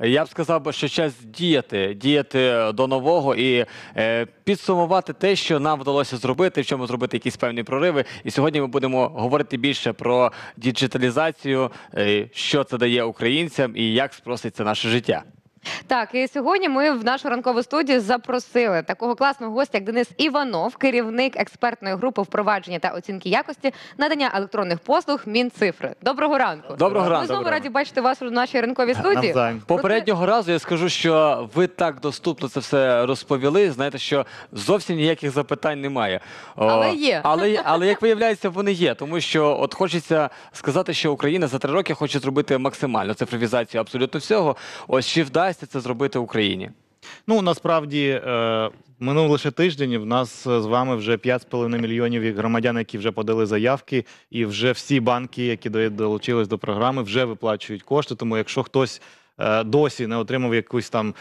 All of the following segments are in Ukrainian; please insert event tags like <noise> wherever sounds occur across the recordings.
Я б сказав би, що час діяти, діяти е, до нового і е, підсумувати те, що нам вдалося зробити, в чому зробити якісь певні прориви. І сьогодні ми будемо говорити більше про діджиталізацію, е, що це дає українцям і як спроситься наше життя. Так, і сьогодні ми в нашу ранкову студію запросили такого класного гостя, як Денис Іванов, керівник експертної групи впровадження та оцінки якості надання електронних послуг Мінцифри. Доброго ранку. Доброго ранку. Ми знову раді бачити вас у нашій ранковій студії. Навзаєм. Попереднього разу я скажу, що ви так доступно це все розповіли. Знаєте, що зовсім ніяких запитань немає. Але є. Але, але як виявляється, вони є, тому що от хочеться сказати, що Україна за три роки хоче зробити максимальну цифровізацію абсолютно всього. Ось чи вдасться вдасться це зробити Україні? Ну насправді е, минув лише тиждень. В нас е, з вами вже 5,5 мільйонів громадян, які вже подали заявки, і вже всі банки, які долучились до програми, вже виплачують кошти. Тому якщо хтось е, досі не отримав якусь там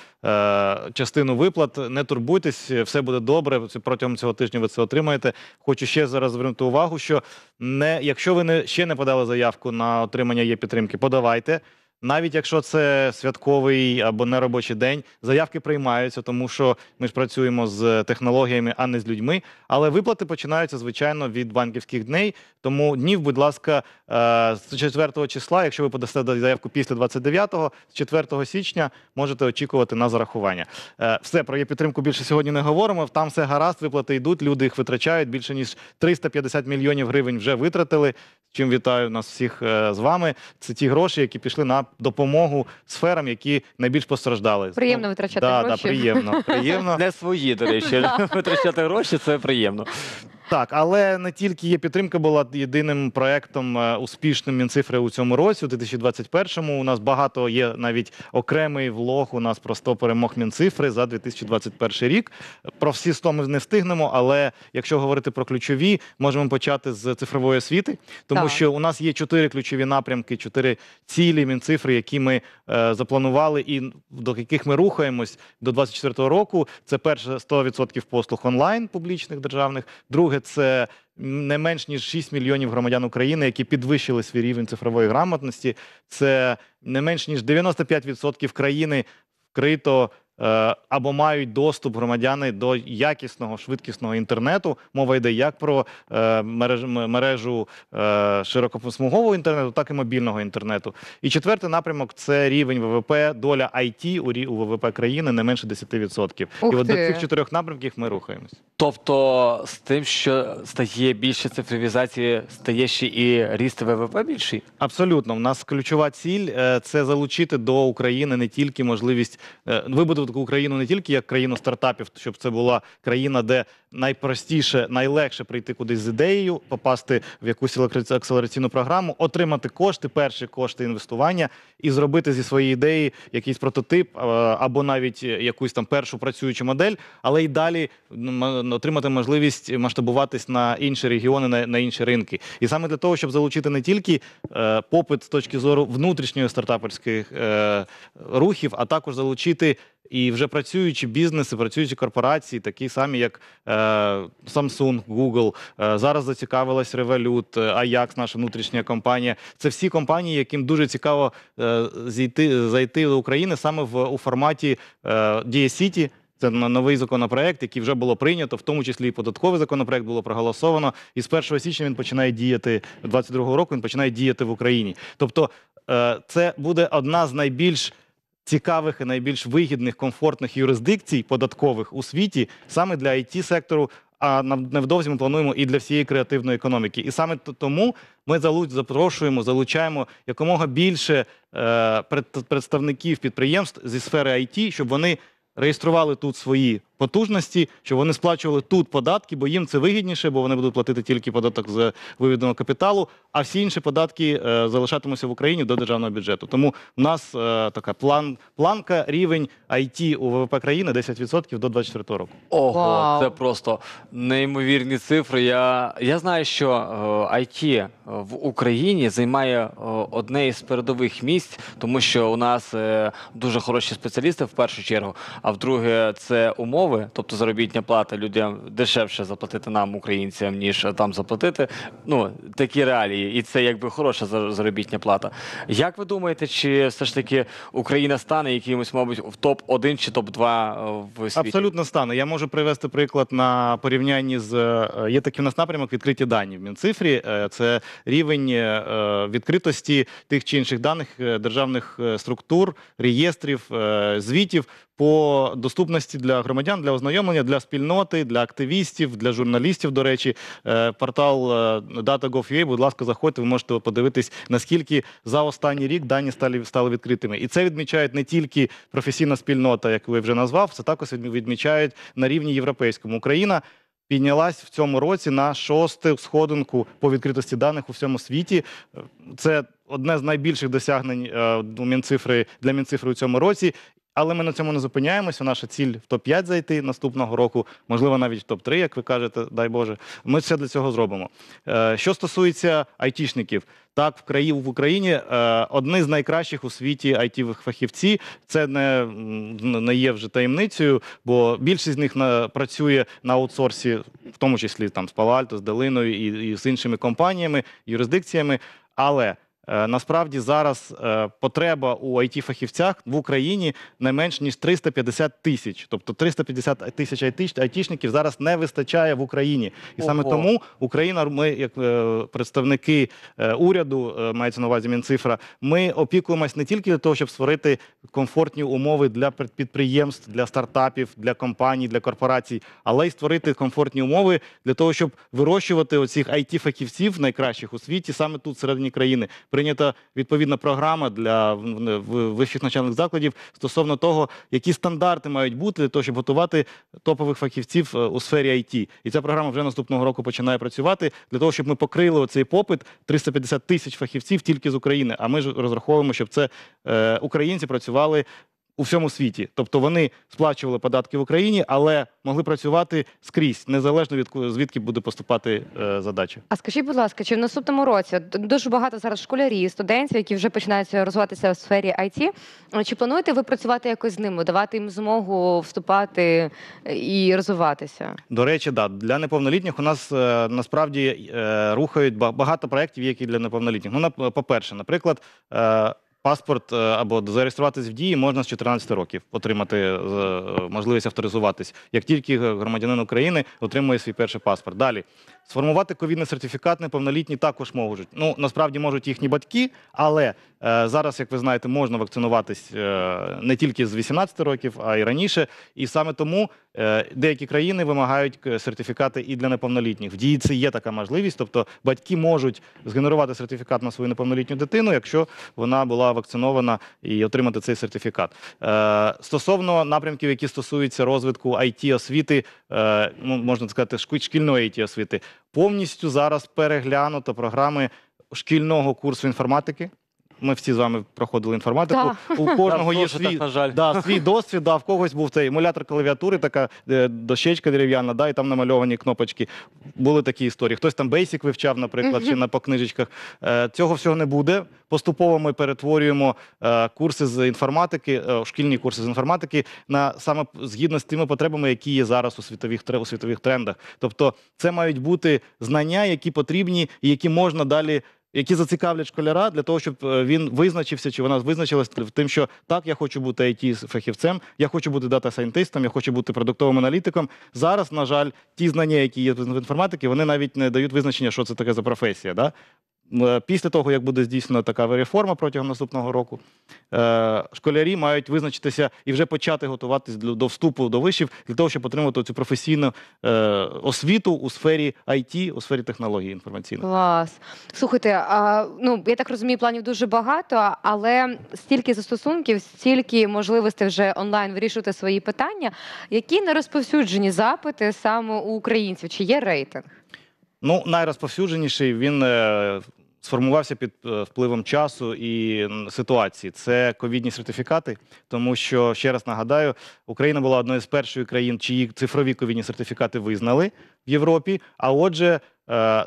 частину виплат, не турбуйтесь, все буде добре. протягом цього тижня ви це отримаєте. Хочу ще зараз звернути увагу, що не якщо ви не ще не подали заявку на отримання є підтримки, подавайте. Навіть якщо це святковий або неробочий день, заявки приймаються, тому що ми ж працюємо з технологіями, а не з людьми. Але виплати починаються звичайно від банківських дней. Тому днів, будь ласка, е, з 4 числа, якщо ви подасте заявку після 29-го, з 4 січня можете очікувати на зарахування. Е, все про її підтримку більше сьогодні не говоримо. Там все гаразд, виплати йдуть. Люди їх витрачають більше ніж 350 мільйонів гривень вже витратили. Чим вітаю нас всіх е, з вами. Це ті гроші, які пішли на допомогу сферам, які найбільш постраждали. Приємно ну, витрачати Да, гроші. да, приємно. Приємно. <laughs> Не свої, до речі. <laughs> Витрачати гроші це приємно. Так, але не тільки є підтримка, була єдиним проектом е, успішним Мінцифри у цьому році, у 2021-му. У нас багато є навіть окремий влог. У нас про 100 перемог Мінцифри за 2021 рік. Про всі 100 ми не встигнемо. Але якщо говорити про ключові, можемо почати з цифрової освіти, тому так. що у нас є чотири ключові напрямки, чотири цілі мінцифри, які ми е, запланували, і до яких ми рухаємось до 2024 року. Це перше 100% послуг онлайн публічних державних, друге. Друге, це не менш ніж 6 мільйонів громадян України, які підвищили свій рівень цифрової грамотності. Це не менш ніж 95% країни вкрито Е, або мають доступ громадяни до якісного швидкісного інтернету. Мова йде як про е, мережу е, широкопосмугового інтернету, так і мобільного інтернету. І четвертий напрямок це рівень ВВП, доля IT у ВВП країни не менше 10%. Ух і от до цих чотирьох напрямків ми рухаємось. Тобто, з тим, що стає більше цифровізації, стає ще і ріст ВВП більший? Абсолютно, у нас ключова ціль це залучити до України не тільки можливість вибуду розвитку Україну не тільки як країну стартапів, щоб це була країна, де найпростіше, найлегше прийти кудись з ідеєю, попасти в якусь акселераційну програму, отримати кошти, перші кошти інвестування і зробити зі своєї ідеї якийсь прототип або навіть якусь там першу працюючу модель, але й далі ну, отримати можливість масштабуватись на інші регіони, на, на інші ринки. І саме для того, щоб залучити не тільки е, попит з точки зору внутрішньої стартаперських е, рухів, а також залучити. І вже працюючі бізнеси, працюючі корпорації, такі самі, як е, Samsung, Google, е, зараз зацікавилась Revolut, е, Ajax, наша внутрішня компанія. Це всі компанії, яким дуже цікаво е, зійти зайти до України саме в у форматі е, Дія-Сіті. Це новий законопроект, який вже було прийнято, в тому числі і податковий законопроект було проголосовано. І з 1 січня він починає діяти 22-го року. Він починає діяти в Україні. Тобто, е, це буде одна з найбільш цікавих і найбільш вигідних комфортних юрисдикцій податкових у світі саме для it сектору а невдовзі ми плануємо і для всієї креативної економіки. І саме тому ми запрошуємо, залучаємо якомога більше е, представників підприємств зі сфери IT, щоб вони реєстрували тут свої потужності, щоб вони сплачували тут податки, бо їм це вигідніше, бо вони будуть платити тільки податок з вивідного капіталу, а всі інші податки е, залишатимуться в Україні до державного бюджету. Тому в нас е, така план, планка, рівень IT у ВВП країни 10% до 24 року. Ого, Вау. це просто неймовірні цифри. Я, я знаю, що е, IT е, в Україні займає одне із передових місць, тому що у нас дуже хороші спеціалісти в першу чергу, а в друге, це умови умови, тобто заробітня плата людям дешевше заплатити нам, українцям, ніж там заплатити. Ну такі реалії, і це якби хороша заробітня плата. Як ви думаєте, чи все ж таки Україна стане якимось, мабуть, в топ 1 чи топ 2 е, в світі? Абсолютно стане. Я можу привести приклад на порівнянні з е, є такий у нас напрямок відкриті дані в мінцифрі. Е, це рівень відкритості тих чи інших даних державних структур, реєстрів, звітів по доступності для громадян, для ознайомлення, для спільноти, для активістів, для журналістів. До речі, е, портал е, data.gov.ua, Будь ласка, заходьте, ви можете подивитись, наскільки за останній рік дані стали стали відкритими. І це відмічають не тільки професійна спільнота, як ви вже назвав, це також відмічають на рівні європейському Україна. Піднялась в цьому році на шосту сходинку по відкритості даних у всьому світі. Е, це одне з найбільших досягнень Мінцифри для Мінцифри у цьому році. Але ми на цьому не зупиняємося. Наша ціль в топ 5 зайти наступного року, можливо, навіть в топ 3 як ви кажете, дай Боже. Ми все для цього зробимо. Е, що стосується айтішників, так в країні в Україні е, одні з найкращих у світі айтівих фахівці. Це не не є вже таємницею, бо більшість з них на, працює на аутсорсі, в тому числі там з Павальто з Долиною і, і з іншими компаніями, юрисдикціями. Але Е, насправді зараз е, потреба у it фахівцях в Україні не менш ніж 350 тисяч. Тобто 350 тисяч айтішників зараз не вистачає в Україні, і саме Ого. тому Україна, ми, як е, представники уряду, мається на увазі мінцифра. Ми опікуємось не тільки для того, щоб створити комфортні умови для підприємств, для стартапів, для компаній, для корпорацій, але й створити комфортні умови для того, щоб вирощувати оцих it фахівців найкращих у світі саме тут середині країни прийнята відповідна програма для вищих навчальних закладів стосовно того, які стандарти мають бути для того, щоб готувати топових фахівців е, у сфері IT. І ця програма вже наступного року починає працювати для того, щоб ми покрили оцей попит 350 тисяч фахівців тільки з України. А ми ж розраховуємо, щоб це е, українці працювали у всьому світі. Тобто вони сплачували податки в Україні, але могли працювати скрізь, незалежно від звідки буде поступати е, задача. А скажіть, будь ласка, чи в наступному році дуже багато зараз школярів, студентів, які вже починають розвиватися в сфері IT, е, Чи плануєте ви працювати якось з ними, давати їм змогу вступати е, і розвиватися? До речі, да для неповнолітніх у нас е, насправді е, рухають багато проєктів, які для неповнолітніх. Ну, по перше, наприклад. Е, паспорт е, або зареєструватись в дії можна з 14 років отримати е, можливість авторизуватись, як тільки громадянин України отримує свій перший паспорт. Далі сформувати ковідний сертифікат неповнолітні також можуть. Ну насправді можуть їхні батьки, але Е, зараз, як ви знаєте, можна вакцинуватись е, не тільки з 18 років, а й раніше. І саме тому е, деякі країни вимагають сертифікати і для неповнолітніх. В дії це є така можливість, тобто батьки можуть згенерувати сертифікат на свою неповнолітню дитину, якщо вона була вакцинована і отримати цей сертифікат. Стосовно напрямків, які стосуються розвитку it освіти, ну, можна сказати, шкільної it освіти, повністю зараз переглянуто програми шкільного курсу інформатики. Ми всі з вами проходили інформатику. Да. У кожного є Дуже свій, на жаль. да, свій досвід, да, в когось був цей емулятор клавіатури, така е, дощечка дерев'яна, да, і там намальовані кнопочки. Були такі історії. Хтось там бейсік вивчав, наприклад, чи на по книжечках. Е, цього всього не буде. Поступово ми перетворюємо е, курси з інформатики, е, шкільні курси з інформатики на саме згідно з тими потребами, які є зараз у світових у світових трендах. Тобто, це мають бути знання, які потрібні і які можна далі які зацікавлять школяра для того, щоб е, він визначився чи вона визначилась тим, що так, я хочу бути it фахівцем, я хочу бути дата сайентистом, я хочу бути продуктовим аналітиком. Зараз, на жаль, ті знання, які є в інформатики, вони навіть не дають визначення, що це таке за професія. Да? Е, після того, як буде здійснена така реформа протягом наступного року, е, школярі мають визначитися і вже почати готуватись до вступу до вишів для того, щоб отримати цю професійну е, освіту у сфері IT, у сфері технології інформаційної. Клас. Слухайте, ну я так розумію, планів дуже багато, але стільки застосунків, стільки можливостей вже онлайн вирішувати свої питання, які не розповсюджені запити саме у українців, чи є рейтинг. Ну, найрозповсюдженіший він е, сформувався під е, впливом часу і ситуації. Це ковідні сертифікати, тому що ще раз нагадаю, Україна була одною з перших країн, чиї цифрові ковідні сертифікати визнали в Європі. А отже, е,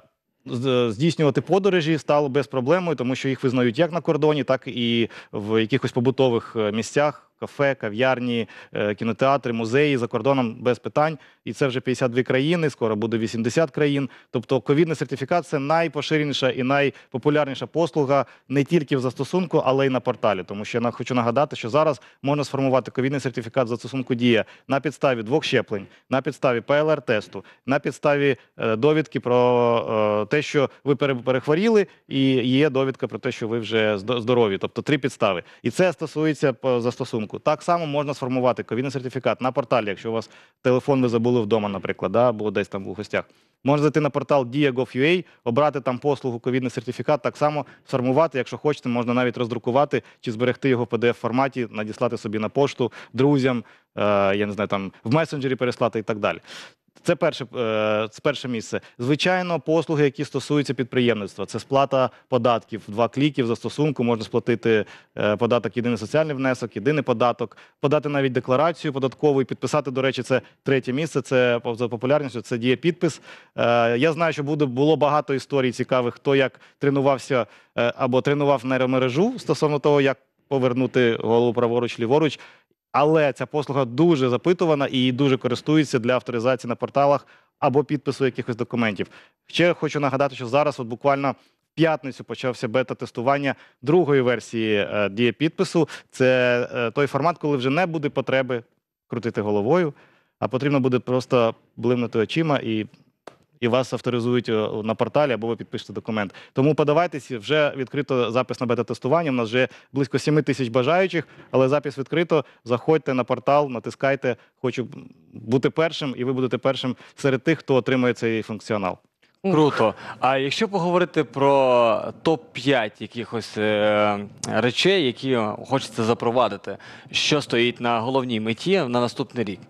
Здійснювати подорожі стало без проблемою, тому що їх визнають як на кордоні, так і в якихось побутових місцях кафе, кав'ярні, е, кінотеатри, музеї за кордоном без питань. І це вже 52 країни. Скоро буде 80 країн. Тобто, ковідний сертифікат це найпоширеніша і найпопулярніша послуга не тільки в застосунку, але й на порталі. Тому що я хочу нагадати, що зараз можна сформувати ковідний сертифікат за застосунку дія на підставі двох щеплень, на підставі ПЛР-тесту, на підставі е, довідки про е, те, що ви перехворіли, і є довідка про те, що ви вже здорові, тобто три підстави, і це стосується застосунку ринку. Так само можна сформувати ковідний сертифікат на порталі, якщо у вас телефон ви забули вдома, наприклад, да, або десь там у гостях. Можна зайти на портал Dia.gov.ua, обрати там послугу ковідний сертифікат, так само сформувати, якщо хочете, можна навіть роздрукувати чи зберегти його в pdf форматі, надіслати собі на пошту друзям, е, я не знаю, там в месенджері переслати і так далі. Це перше е, це перше місце. Звичайно, послуги, які стосуються підприємництва, це сплата податків, два кліки за стосунку Можна сплатити е, податок, єдиний соціальний внесок, єдиний податок, подати навіть декларацію податкову і підписати. До речі, це третє місце. Це за популярністю. Це діє підпис. Е, я знаю, що буде було багато історій цікавих, хто як тренувався або тренував нейромережу стосовно того, як. Повернути голову праворуч, ліворуч але ця послуга дуже запитувана і дуже користується для авторизації на порталах або підпису якихось документів. Ще хочу нагадати, що зараз, от буквально. в П'ятницю почався бета-тестування другої версії е, дієпідпису. Це е, той формат, коли вже не буде потреби крутити головою, а потрібно буде просто блимнути очима і і вас авторизують е, на порталі, або ви підпишете документ. Тому подавайтеся, вже відкрито запис на бета-тестування. У нас вже близько 7 тисяч бажаючих, але запис відкрито. Заходьте на портал, натискайте. Хочу бути першим, і ви будете першим серед тих, хто отримує цей функціонал. Круто. А якщо поговорити про топ 5 якихось е, речей, які хочеться запровадити, що стоїть на головній меті на наступний рік?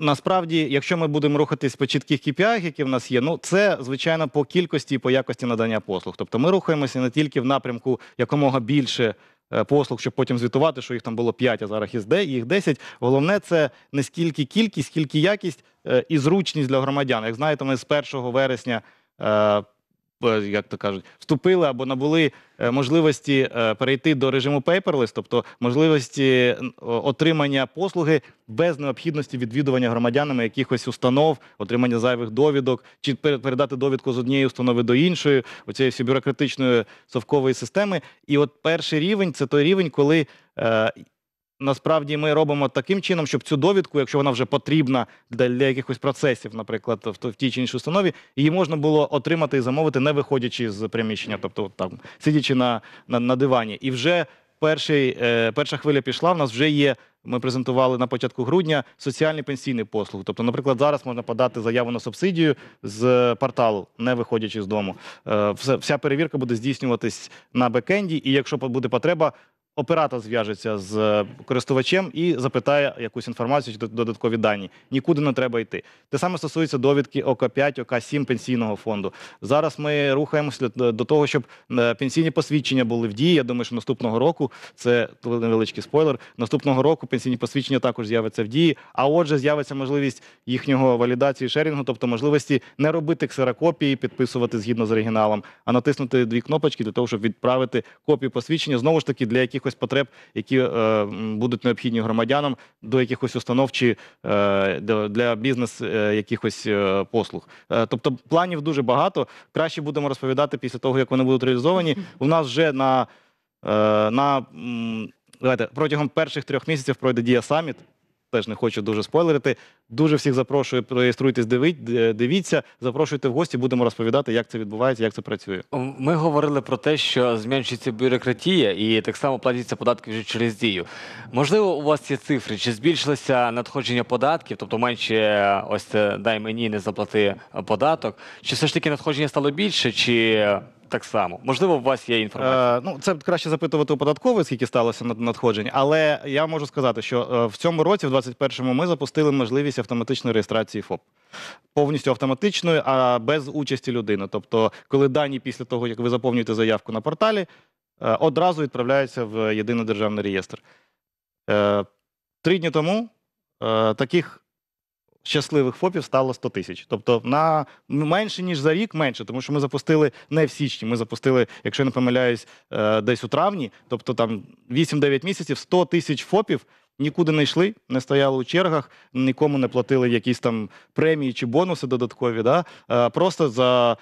насправді, якщо ми будемо рухатись по чітких KPI, які в нас є, ну це звичайно по кількості і по якості надання послуг. Тобто ми рухаємося не тільки в напрямку якомога більше. Е, послуг, щоб потім звітувати, що їх там було 5, а зараз їх 10. Головне, це не скільки кількість, скільки якість е, і зручність для громадян. Як знаєте, ми з 1 вересня е, Е, як то кажуть, вступили або набули е, можливості е, перейти до режиму paperless, тобто можливості отримання послуги без необхідності відвідування громадянами якихось установ, отримання зайвих довідок, чи передати довідку з однієї установи до іншої, оцієї всі бюрократичної совкової системи. І от перший рівень це той рівень, коли Насправді ми робимо таким чином, щоб цю довідку, якщо вона вже потрібна для, для якихось процесів, наприклад, в, в тій чи іншій установі, її можна було отримати і замовити, не виходячи з приміщення, тобто там сидячи на на, на дивані. І вже перший, е, перша хвиля пішла. В нас вже є. Ми презентували на початку грудня соціальні пенсійні послуги. Тобто, наприклад, зараз можна подати заяву на субсидію з порталу, не виходячи з дому. Е, вся перевірка буде здійснюватись на бекенді, і якщо буде потреба, оператор зв'яжеться з е, користувачем і запитає якусь інформацію чи додаткові дані. Нікуди не треба йти. Те саме стосується довідки ОК5, ОК7 пенсійного фонду. Зараз ми рухаємося до того, щоб е, пенсійні посвідчення були в дії. Я думаю, що наступного року це невеличкий спойлер. Наступного року пенсійні посвідчення також з'являться в дії. А отже, з'явиться можливість їхнього валідації шерінгу, тобто можливості не робити ксерокопії, підписувати згідно з оригіналом, а натиснути дві кнопочки для того, щоб відправити копію посвідчення знову ж таки для якихось якихось потреб, які е, будуть необхідні громадянам до якихось установ чи е, для бізнес е, якихось е, послуг. Е, тобто планів дуже багато. Краще будемо розповідати після того, як вони будуть реалізовані. У нас вже на, е, на давайте протягом перших трьох місяців пройде дія саміт теж не хочу дуже спойлерити. Дуже всіх запрошую, реєструйтесь, дивіться, запрошуйте в гості, будемо розповідати, як це відбувається, як це працює. Ми говорили про те, що зменшується бюрократія і так само платяться податки вже через дію. Можливо, у вас є цифри, чи збільшилося надходження податків, тобто менше ось е, дай мені не заплати податок, чи все ж таки надходження стало більше, чи так само. Можливо, у вас є інформація. Е, ну, це краще запитувати у податкової, скільки сталося надходжень, але я можу сказати, що е, в цьому році, в 21-му, ми запустили можливість автоматичної реєстрації ФОП. Повністю автоматичною, а без участі людини. Тобто, коли дані після того, як ви заповнюєте заявку на порталі, е, одразу відправляються в єдиний державний реєстр. Е, три дні тому е, таких щасливих ФОПів стало 100 тисяч. Тобто на менше ніж за рік менше, тому що ми запустили не в січні. Ми запустили, якщо я не помиляюсь, е, десь у травні, тобто там 8-9 місяців 100 тисяч ФОПів. Нікуди не йшли, не стояли у чергах, нікому не платили якісь там премії чи бонуси додаткові. Да? Е, просто за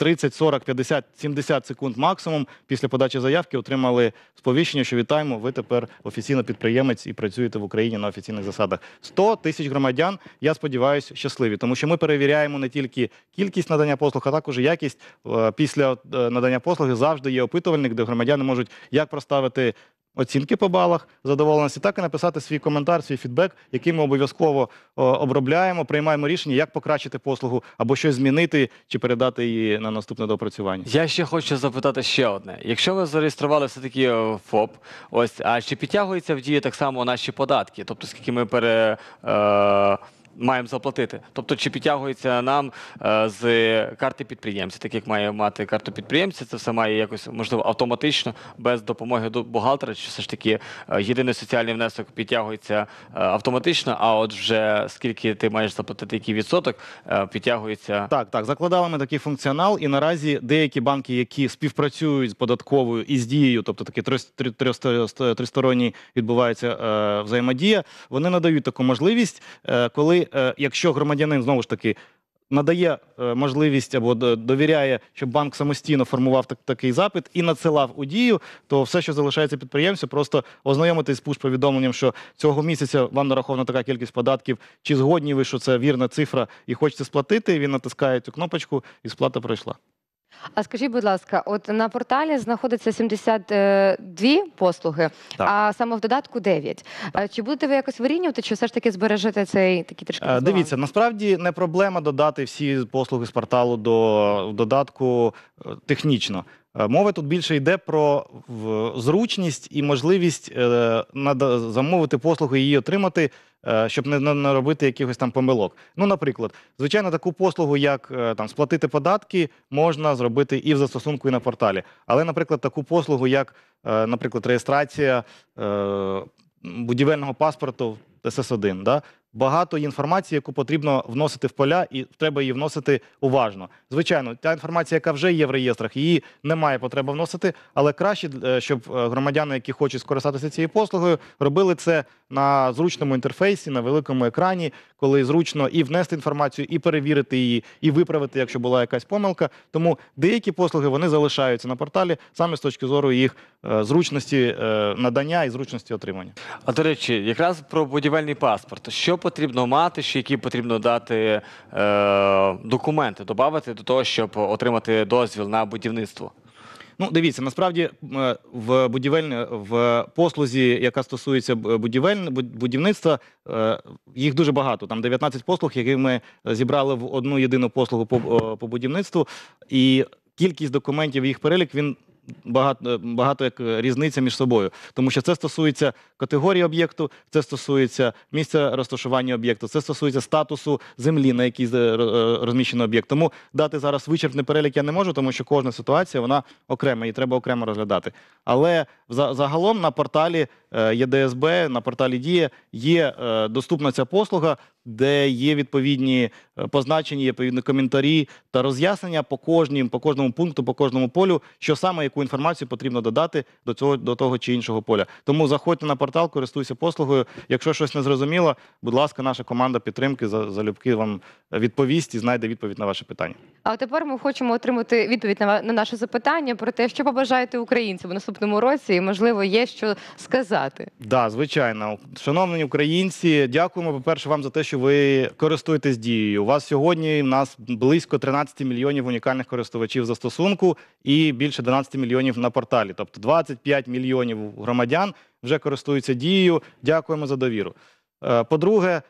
30, 40, 50, 70 секунд максимум після подачі заявки отримали сповіщення, що вітаємо. Ви тепер офіційно підприємець і працюєте в Україні на офіційних засадах. 100 тисяч громадян. Я сподіваюся, щасливі, тому що ми перевіряємо не тільки кількість надання послуг, а також якість е, після е, надання послуги завжди є опитувальник, де громадяни можуть як проставити оцінки по балах задоволеності, так і написати свій коментар, свій фідбек, який ми обов'язково обробляємо, приймаємо рішення, як покращити послугу або щось змінити чи передати її на наступне доопрацювання. Я ще хочу запитати ще одне: якщо ви зареєстрували все таки е, ФОП, ось а чи підтягуються в дії так само наші податки? Тобто, скільки ми пере. Е маємо заплатити. Тобто, чи підтягується нам е, з карти підприємця, так як має мати карту підприємця, це все має якось можливо автоматично без допомоги до бухгалтера, чи все ж таки е, єдиний соціальний внесок підтягується е, автоматично. А от вже скільки ти маєш заплатити, який відсоток підтягується так, так закладали ми такий функціонал, і наразі деякі банки, які співпрацюють з податковою і з дією, тобто такі тристоронні відбувається взаємодія, вони надають таку можливість, коли Е, якщо громадянин знову ж таки надає е, можливість або довіряє, щоб банк самостійно формував так, такий запит і надсилав у дію, то все, що залишається підприємцю, просто ознайомитись з пуш-повідомленням, що цього місяця вам нарахована така кількість податків, чи згодні ви, що це вірна цифра, і хочете сплатити. Він натискає цю кнопочку, і сплата пройшла. А скажіть, будь ласка, от на порталі знаходиться 72 е, послуги, Так. а саме в додатку 9. А е, Чи будете ви якось вирівнювати, чи все ж таки збережете цей такий трішки? Е, Дивіться, насправді не проблема додати всі послуги з порталу до додатку е, технічно. Мова тут більше йде про зручність і можливість замовити послуги, і її отримати Е, щоб не наробити якихось там помилок. Ну, наприклад, звичайно, таку послугу, як е, там сплатити податки, можна зробити і в застосунку, і на порталі. Але, наприклад, таку послугу, як, е, наприклад, реєстрація будівельного паспорту СС1, да? багато інформації, яку потрібно вносити в поля, і треба її вносити уважно. Звичайно, та інформація, яка вже є в реєстрах, її немає потреби вносити, але краще, е, щоб е, громадяни, які хочуть скористатися цією послугою, робили це на зручному інтерфейсі, на великому екрані, коли зручно і внести інформацію, і перевірити її, і виправити, якщо була якась помилка. Тому деякі послуги вони залишаються на порталі саме з точки зору їх е, зручності надання і зручності отримання. А до речі, якраз про будівельний паспорт, що потрібно мати, ще які потрібно дати е, документи, додати до того, щоб отримати дозвіл на будівництво? Ну, дивіться, насправді е, в будівель... в послузі, яка стосується е, будівель... будівництва, е, їх дуже багато. Там 19 послуг, які ми зібрали в одну єдину послугу по, по будівництву, і кількість документів, їх перелік він багато е, багато як е, різниця між собою, тому що це стосується категорії об'єкту, це стосується місця розташування об'єкту, це стосується статусу землі, на якій е, розміщено об'єкт. Тому дати зараз вичерпний перелік я не можу, тому що кожна ситуація вона окрема і треба окремо розглядати. Але загалом на порталі ЄДСБ, на порталі Дія є доступна ця послуга де є відповідні е, позначення, є відповідні коментарі та роз'яснення по кожнім, по кожному пункту, по кожному полю, що саме яку інформацію потрібно додати до цього до того чи іншого поля. Тому заходьте на портал, користуйся послугою. Якщо щось не зрозуміло, будь ласка, наша команда підтримки залюбки вам е, відповість і знайде відповідь на ваше питання. А тепер ми хочемо отримати відповідь на на наше запитання про те, що побажаєте українцям у наступному році, і можливо є що сказати. Да, звичайно, шановні українці, дякуємо по перше вам за те, що ви користуєтесь дією. У вас сьогодні у нас близько 13 мільйонів унікальних користувачів застосунку і більше 12 мільйонів на порталі. Тобто 25 мільйонів громадян вже користуються дією. Дякуємо за довіру. Е, по-друге,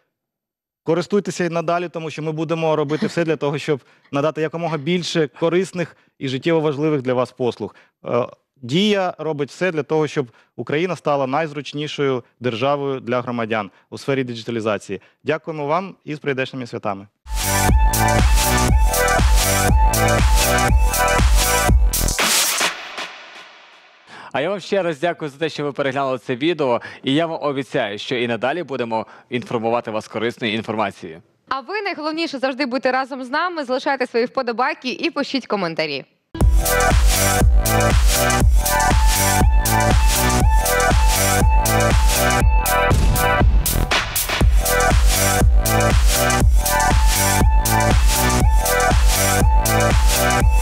користуйтеся і надалі, тому що ми будемо робити все для того, щоб надати якомога більше корисних і життєво важливих для вас послуг. Е, Дія робить все для того, щоб Україна стала найзручнішою державою для громадян у сфері диджиталізації. Дякуємо вам і з прийдешними святами. А я вам ще раз дякую за те, що ви переглянули це відео. І я вам обіцяю, що і надалі будемо інформувати вас корисною інформацією. А ви найголовніше завжди бути разом з нами. Залишайте свої вподобайки і пишіть коментарі. We'll